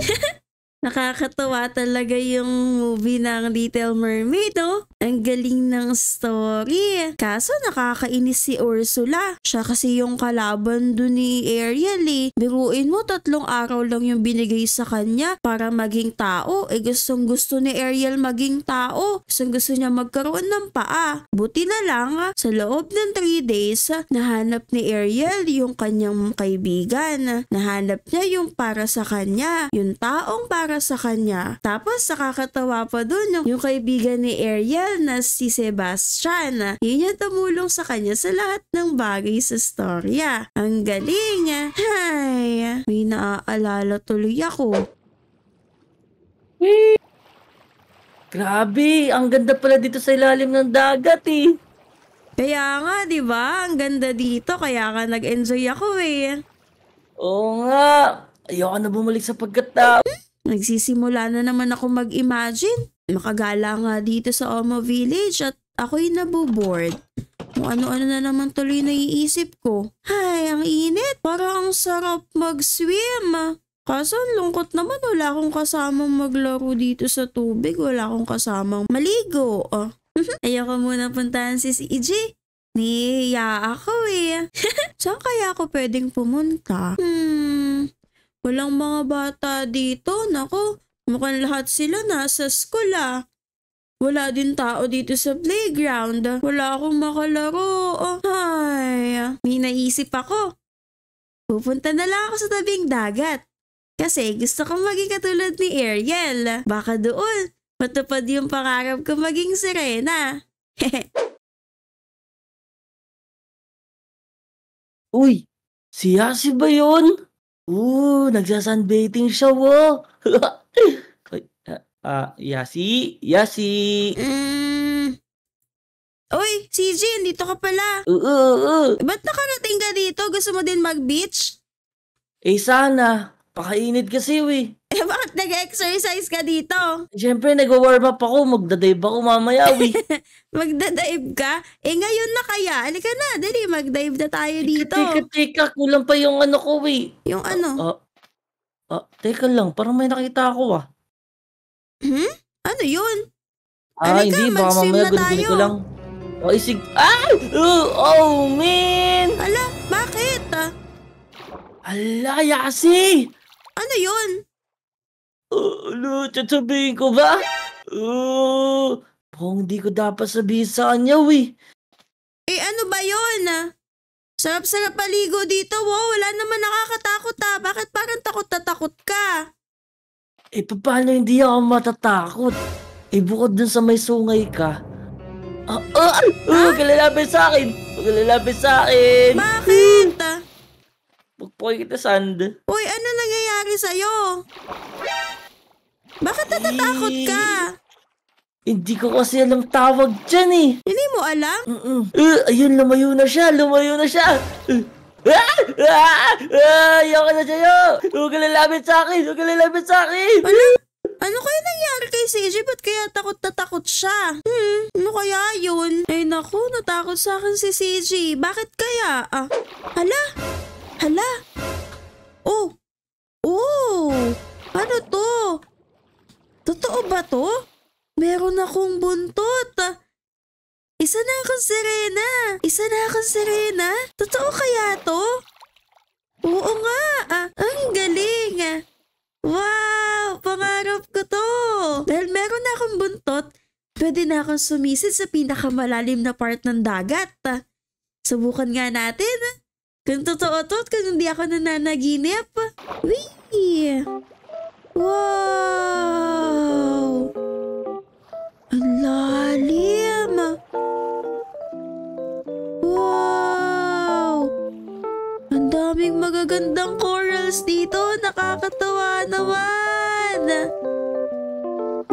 Nakakatawa talaga yung movie ng Little Mermaid, no? Ang galing ng story. Kaso nakakainis si Ursula. Siya kasi yung kalaban dun ni Ariel eh. Biruin mo tatlong araw lang yung binigay sa kanya para maging tao. Eh gustong gusto ni Ariel maging tao. Gustong gusto niya magkaroon ng paa. Buti na lang sa loob ng 3 days nahanap ni Ariel yung kanyang kaibigan. Nahanap niya yung para sa kanya. Yung taong para sa kanya. Tapos nakakatawa pa dun yung, yung kaibigan ni Ariel Val na si Sebastian. Yun yung tumulong sa kanya sa lahat ng bagay sa storya. Ang galing! Hay! May naaalala tuloy ako. Whee! Grabe, ang ganda pala dito sa ilalim ng dagat eh. Kaya nga, di ba? Ang ganda dito, kaya ka nag-enjoy ako eh. Oo nga, ayoko na bumalik sa pagkatao. Ah. Hmm? Nagsisimula na naman ako mag-imagine. Makagala nga dito sa Omo Village at ako'y naboboard. Kung ano-ano na naman tuloy naiisip ko. Ay, ang init. Parang sarap mag-swim. Ah. Kaso lungkot naman wala akong kasamang maglaro dito sa tubig. Wala akong kasamang maligo. Ah. Ayoko muna puntahan si CJ. E Niya ako eh. Saan kaya ako pwedeng pumunta? Hmm, walang mga bata dito. Nako, Mukhang lahat sila nasa school ah. Wala din tao dito sa playground. Wala akong makalaro. Oh, ay, may naisip ako. Pupunta na lang ako sa tabing dagat. Kasi gusto kong maging katulad ni Ariel. Baka doon, matupad yung pangarap ko maging sirena. Uy, si Yasi ba yun? Oo, nagsasunbathing siya, wo. Ah, uh, Yasi? Yasi! Mm. Uy, si Jin, dito ka pala. Oo, oo, oo. Eh, ba't nakarating ka dito? Gusto mo din mag-beach? Eh sana. Pakainit kasi, we. Eh, bakit nag-exercise ka dito? Siyempre, nag-warm up ako. Magdadive ako mamaya, we. Magdadive ka? Eh, ngayon na kaya. Alika na, dali, magdive na tayo eh, dito. teka, teka. kulang pa yung ano ko, we. Yung ano? Uh, uh, Ah, teka lang parang may nakita ako, ah. Hmm? Ano yun? Ah, Halika, hindi. Baka mag mamaya na ko lang. Oh, isig... Ay! Oh, oh, man! Ala, bakit? Ah, Ala, Yasi! Ano yun? Uh, ano, sasabihin ko ba? Uh, parang hindi ko dapat sabihin sa kanya, we. Eh, ano ba yun? ah? Sarap-sarap paligo dito, wow. Wala naman nakakatakot ah. Bakit parang takot na takot ka? Eh, paano hindi ako matatakot? Eh, bukod dun sa may sungay ka. Ah, ah, ah, ah? Kalalapit sa akin! Kalalapit sa akin! Bakit? Pagpukoy hmm. kita, Sand. Uy, ano nangyayari sa'yo? Bakit natatakot ka? Eh, hindi ko kasi alam tawag dyan eh. Hindi mo alam? Mm-mm. Uh, ayun, lumayo na siya. Lumayo na siya. Uh, ah! ah, ah na sa'yo! Huwag ka lalapit sa akin! Huwag ka lalapit sa akin! Ano? Ano kaya nangyari kay CJ? Ba't kaya takot na takot siya? Hmm, ano kaya yun? Ay naku, natakot sa akin si CJ. Bakit kaya? Ah, hala? Hala? Oh! Oh! Ano to? Totoo ba to? Meron akong buntot. Isa na akong sirena. Isa na akong sirena. Totoo kaya to? Oo nga. Ah, ang galing. Wow! Pangarap ko to. Dahil meron na akong buntot, pwede na akong sumisid sa pinakamalalim na part ng dagat. Subukan nga natin. Kung totoo to kung hindi ako nananaginip. Wee! Wow! Ang lalim! Wow! Ang daming magagandang corals dito. Nakakatawa naman!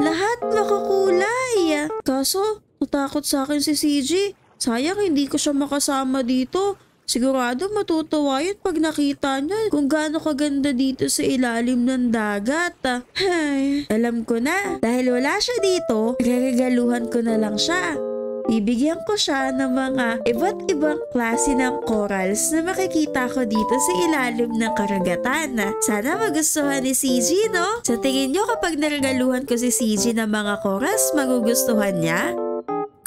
Lahat makukulay. Kaso, natakot sa akin si CJ. Sayang hindi ko siya makasama dito. Sigurado matutuwa yun pag nakita niya kung gaano kaganda dito sa ilalim ng dagat. Ay, alam ko na. Dahil wala siya dito, gagaluhan ko na lang siya. Bibigyan ko siya ng mga iba't ibang klase ng corals na makikita ko dito sa ilalim ng karagatan. Sana magustuhan ni CG, no? Sa tingin nyo kapag naregaluhan ko si CG ng mga corals, magugustuhan niya?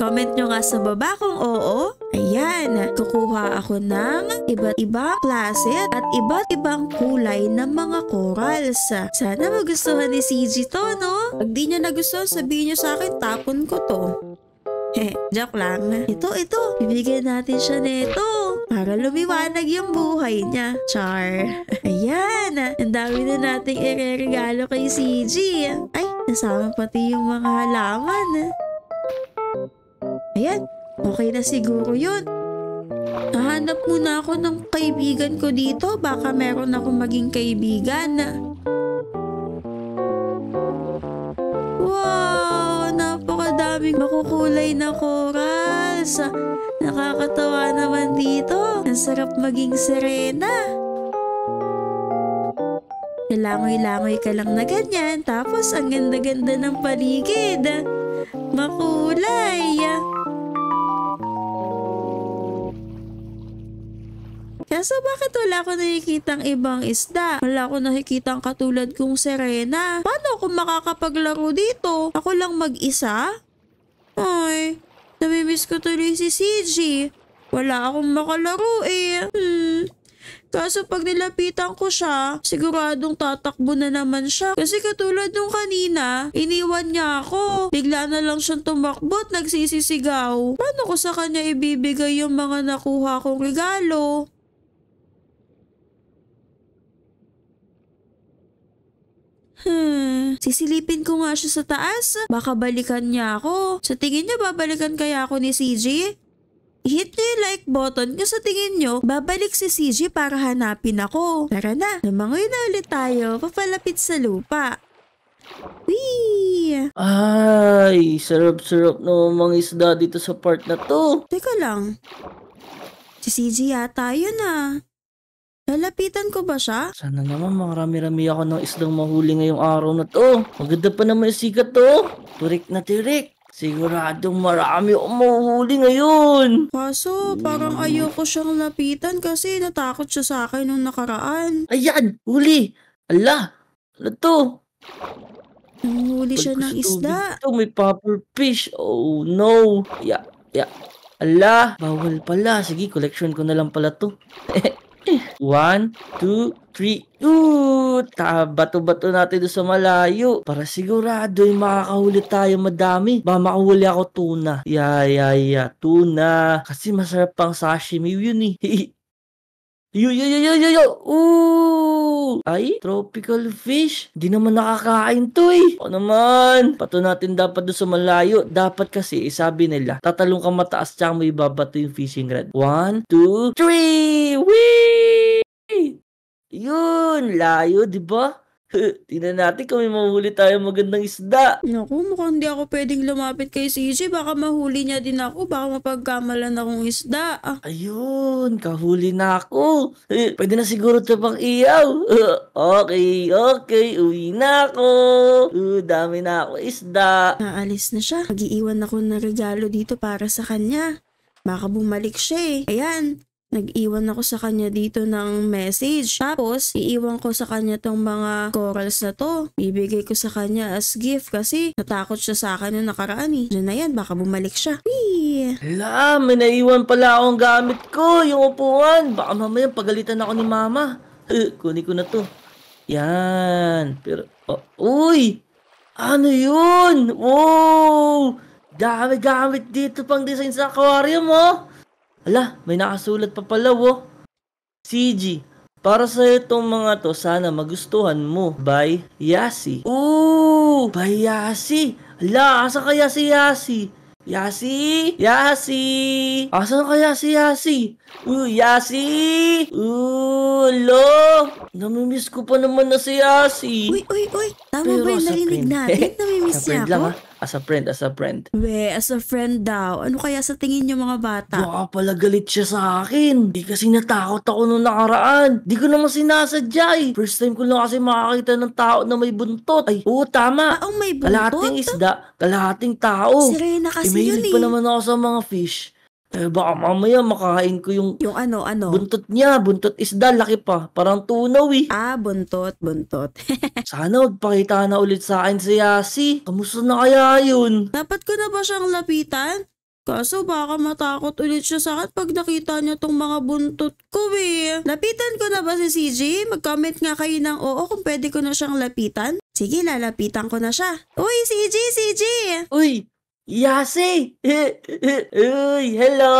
Comment nyo nga sa baba kung oo Ayan, kukuha ako ng iba't ibang klase at iba't ibang kulay ng mga corals. Sana magustuhan ni CG to, no? Pag di niya nagustuhan, sabihin niyo sa akin, tapon ko to. Heh, joke lang. Ito, ito, bibigyan natin siya nito para lumiwanag yung buhay niya. Char. Ayan, ang dami na nating ireregalo kay CG. Ay, nasama pati yung mga halaman. Ayan, Okay na siguro yun. Nahanap muna ako ng kaibigan ko dito. Baka meron akong maging kaibigan na... Wow! Napakadaming makukulay na corals. Nakakatawa naman dito. Ang sarap maging serena. Langoy-langoy ka lang na ganyan. Tapos ang ganda-ganda ng paligid. Makulay. Makulay. Kaso bakit wala ko nakikitang ibang isda? Wala ko nakikitang katulad kong Serena. Paano ako makakapaglaro dito? Ako lang mag-isa? Ay, namimiss ko tuloy si CG. Wala akong makalaro eh. Hmm. Kaso pag nilapitan ko siya, siguradong tatakbo na naman siya. Kasi katulad nung kanina, iniwan niya ako. Bigla na lang siyang tumakbo at nagsisisigaw. Paano ko sa kanya ibibigay yung mga nakuha kong regalo? Hmm, sisilipin ko nga siya sa taas. Baka balikan niya ako. Sa tingin niya babalikan kaya ako ni CJ? Hit niyo yung like button kung sa tingin niyo babalik si CJ para hanapin ako. Tara na, namangoy na ulit tayo, papalapit sa lupa. Wee! Ay, sarap-sarap na mga isda dito sa part na to. Teka lang, si CJ yata yun ah. Lalapitan ko ba siya? Sana naman marami-rami ako ng islang mahuli ngayong araw na to. Maganda pa naman yung sikat to. Turik na turik. Siguradong marami umuhuli ngayon. Kaso, parang ayoko siyang lapitan kasi natakot siya sa akin nung nakaraan. Ayan! Huli! Ala! Ano to? Nanguhuli siya ng isda. Ito may puffer fish. Oh no! Yeah, yeah. Ala! Bawal pala. Sige, collection ko na lang pala to. One, two, three. Ooh! Tabato-bato natin doon sa malayo. Para sigurado yung eh, makakahuli tayo madami. Ba makahuli ako tuna. Yeah, yeah, yeah. Tuna. Kasi masarap pang sashimi yun eh. Yo, yo, yo, yo, yo, yo! Ooh! Ay, tropical fish. Hindi naman nakakain to eh. O naman. Pato natin dapat doon sa malayo. Dapat kasi, isabi eh, nila, tatalong ka mataas tsaka may babato yung fishing rod. One, two, three! Wee! Yun, layo, di ba? Tingnan natin kung may mahuli tayo magandang isda. Naku, mukhang hindi ako pwedeng lumapit kay CJ. Baka mahuli niya din ako. Baka mapagkamalan akong isda. Ah. Ayun, kahuli na ako. Eh, pwede na siguro ito pang iyaw. okay, okay. Uwi na ako. Uh, dami na ako isda. Naalis na siya. Mag-iiwan ako ng regalo dito para sa kanya. Baka bumalik siya eh. Ayan, nag-iwan ako sa kanya dito ng message. Tapos, iiwan ko sa kanya tong mga corals na to. Bibigay ko sa kanya as gift kasi natakot siya sa akin noong nakaraan eh. Diyan na yan, baka bumalik siya. Wee! Hala, may naiwan pala akong gamit ko, yung upuan. Baka mamaya pagalitan ako ni mama. Uh, kunin ko na to. Yan. Pero, oh, uy! Ano yun? Wow! Dami gamit dito pang design sa aquarium, oh! Ala, may nakasulat pa pala wo. Oh. CG, para sa itong mga to, sana magustuhan mo by Yasi. Ooh, by Yasi. Ala, asa kaya si Yasi? Yasi! Yasi! Asa kaya si Yasi? Uh, Yasi! Uh, lo! Namimiss ko pa naman na si Yasi. Uy, uy, uy! Tama Pero ba yung narinig natin? Namimiss niya ako? Lang, ah. ha? As a friend, as a friend. We, as a friend daw. Ano kaya sa tingin niyo mga bata? Baka pala galit siya sa akin. Di kasi natakot ako noong nakaraan. Di ko naman sinasadya eh. First time ko lang kasi makakita ng tao na may buntot. Ay, oo tama. Ah, oh, may buntot? Kalahating isda, kalahating tao. Sirena kasi Imahilig yun eh. pa naman ako sa mga fish. Eh, baka mamaya makakain ko yung Yung ano, ano? buntot niya, buntot isda, laki pa. Parang tunaw eh. ah, buntot, buntot. Sana magpakita na ulit sa akin si Yasi. Kamusta na kaya yun? Dapat ko na ba siyang lapitan? Kaso baka matakot ulit siya sa akin pag nakita niya tong mga buntot ko eh. Lapitan ko na ba si CJ? Mag-comment nga kayo ng oo kung pwede ko na siyang lapitan. Sige, lalapitan ko na siya. Uy, CJ, CJ! Uy, Yase! Uy, hello!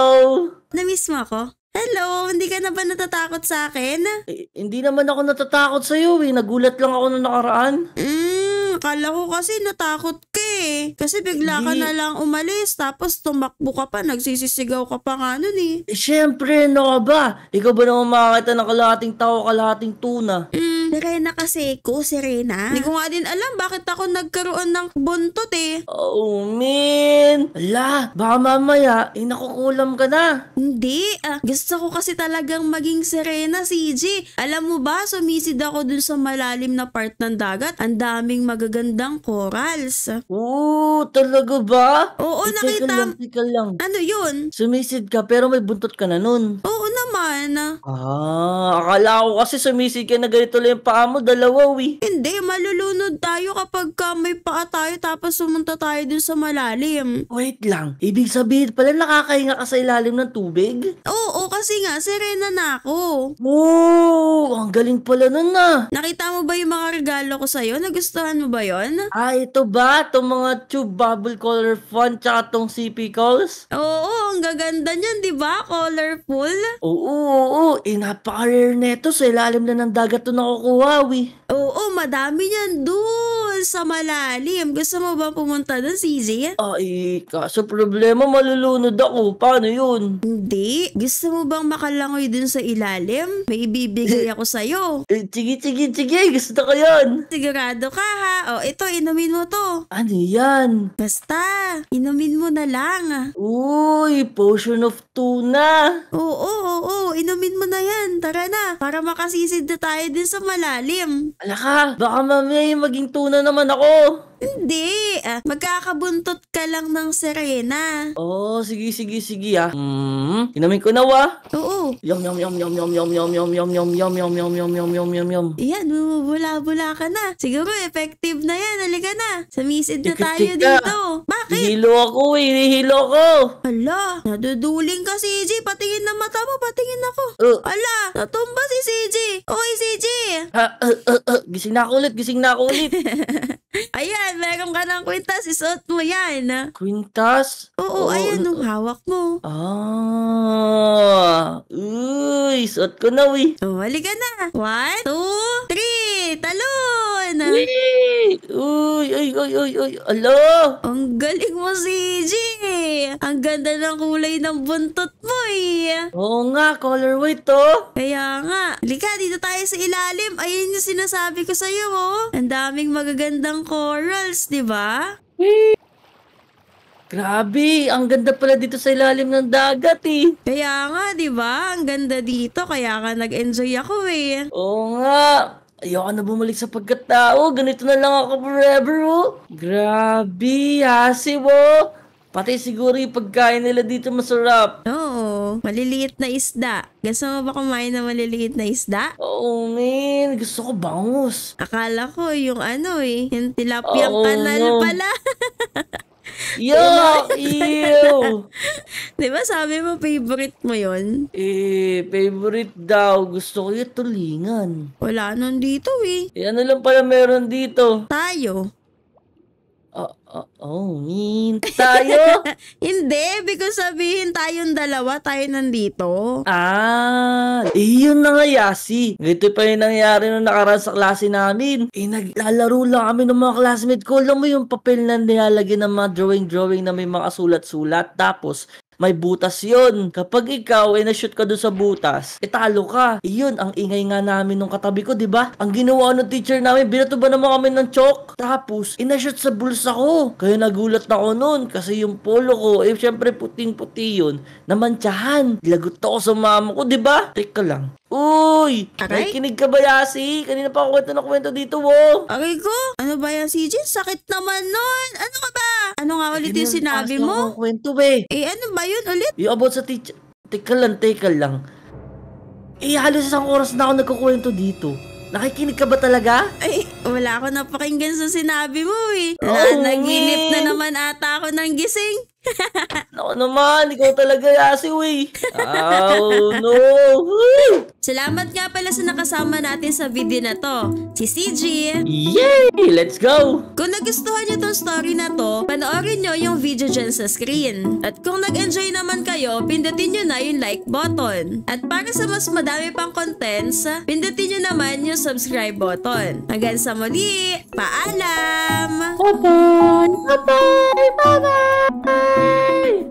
Namiss mo ako? Hello, hindi ka na ba natatakot sa akin? Eh, hindi naman ako natatakot sa'yo eh. Nagulat lang ako noong nakaraan. Mm, akala ko kasi natakot ka eh. Kasi bigla ka na lang umalis tapos tumakbo ka pa, nagsisisigaw ka pa nga nun eh. Eh, syempre, ano ka ba? Ikaw ba naman makakita ng kalahating tao, kalahating tuna? Mm, Serena kasi ko, Serena. Hindi ko nga din alam bakit ako nagkaroon ng buntot eh. Oh, man. Ala, baka mamaya, eh, nakukulam ka na. Hindi. Ah, gusto ko kasi talagang maging Serena, CJ. Alam mo ba, sumisid ako dun sa malalim na part ng dagat. Ang daming magagandang corals. Oo, talaga ba? Oo, Eh, nakita. lang, lang. Ano yun? Sumisid ka pero may buntot ka na nun. Oo naman. Ah, akala ko kasi sumisig ka na ganito lang yung paa mo, dalawa, we. Hindi, malulunod tayo kapag ka may paa tayo tapos sumunta tayo dun sa malalim. Wait lang. Ibig sabihin pala nakakahinga ka sa ilalim ng tubig? Oo, kasi nga, sirena na ako. Oh, ang galing pala nun na. Ah. Nakita mo ba yung mga regalo ko sa'yo? Nagustuhan mo ba yon? Ah, ito ba? Itong mga tube bubble color fun tsaka tong CP calls? Oo, ang gaganda niyan, di ba? Colorful. Oo, oo, oo. Eh, napaka-rare neto sa ilalim na ng dagat to nakukuha, we. Oo, madami niyan, dude doon sa malalim. Gusto mo ba pumunta doon, CJ? Ay, kaso problema, malulunod ako. Paano yun? Hindi. Gusto mo bang makalangoy doon sa ilalim? May ibibigay ako sa'yo. Eh, sige, sige, sige. Gusto ko yun. Sigurado ka, ha? O, ito, inumin mo to. Ano yan? Basta, inumin mo na lang. Uy, potion of tuna. Oo, oo, oo. Inumin mo na yan. Tara na. Para makasisid na tayo din sa malalim. Alaka, baka mamaya maging tuna na naman ako. Hindi. magkakabuntot ka lang ng Serena. Oh, sige, sige, sige ah. Hmm, inamin ko na wa. Oo. Yum, yum, yum, yum, yum, yum, yum, yum, yum, yum, yum, yum, yum, yum, yum, yum, yum. Ayan, bumubula-bula ka na. Siguro effective na yan. Halika na. Sumisid na tayo dito. Bakit? Hihilo ako eh, hinihilo ko. Ala, naduduling ka, CJ. Patingin na mata mo, patingin ako. Uh. Ala, natumba si CJ. Oy, CJ. Ha, ah, ah, ah, Gising na ako ulit, gising na ako ulit. Ayan, meron ka ng kwintas. Isuot mo yan. Kwintas? Oo, ayan. Nung hawak mo. Ah. Uy, suot ko na, uy. O, oh, halika na. One, two, three. Talon! Uy! Uy, uy, uy, uy, uy. Alo! Ang galing mo, CJ. Ang ganda ng kulay ng buntot mo, eh. Oo nga, colorway to. Kaya nga, Teka, dito tayo sa ilalim. Ayun yung sinasabi ko sa'yo, oh. Ang daming magagandang corals, di ba? Grabe, ang ganda pala dito sa ilalim ng dagat eh. Kaya nga, di ba? Ang ganda dito, kaya ka nag-enjoy ako eh. Oo nga. Ayoko na bumalik sa pagkatao. Ganito na lang ako forever, oh. Grabe, hasi mo. Oh. Pati siguro yung pagkain nila dito masarap. Oo, maliliit na isda. Gusto mo ba kumain ng maliliit na isda? Oo, man. Gusto ko bangus. Akala ko yung ano eh, yung tilapia oh, kanal no. pala. Yo! Diba? Ew! Di diba sabi mo favorite mo yon? Eh, favorite daw. Gusto ko yung tulingan. Wala nun dito eh. Eh, ano lang pala meron dito? Tayo. Oh, mean tayo? Hindi, because sabihin tayong dalawa, tayo nandito. Ah, iyon eh, na nga, Yasi. Ito pa yung nangyari nung nakaraan sa klase namin. Eh, naglalaro lang kami ng mga classmate ko. Alam mo yung papel na nilalagay ng mga drawing-drawing na may mga sulat-sulat. Tapos, may butas yon. Kapag ikaw ay eh, na-shoot ka doon sa butas, italo ka. Iyon, ang ingay nga namin nung katabi ko, di ba? Ang ginawa ng teacher namin, binato ba naman kami ng chok? Tapos, inashoot sa bulsa ko. Kaya nagulat ako noon kasi yung polo ko, eh syempre puting-puti yun, namantsahan. Lagot ako sa mama ko, di ba? Teka lang, Uy! Aray? Nakikinig ka ba, Yasi? Kanina pa ako kwento na kwento dito, wo! Aray ko! Ano ba yan, CJ? Sakit naman nun! Ano ka ba? Ano nga eh, ulit yung sinabi ah, mo? kwento be. Eh, ano ba yun ulit? Yung about sa teacher. Teka lang, teka lang. Eh, halos isang oras na ako nagkukwento dito. Nakikinig ka ba talaga? Ay, wala ako napakinggan sa sinabi mo eh. Oh, na, naginip na eh. naman ata ako ng gising. Ako naman, ikaw talaga yasiw eh. Oh no! Woo! Salamat nga pala sa nakasama natin sa video na to, si CG. Yay! Let's go! Kung nagustuhan nyo tong story na to, panoorin nyo yung video dyan sa screen. At kung nag-enjoy naman kayo, pindutin nyo na yung like button. At para sa mas madami pang contents, pindutin nyo naman yung subscribe button. Hanggang sa muli! Paalam! Bye-bye! Bye-bye! Bye-bye! 拜。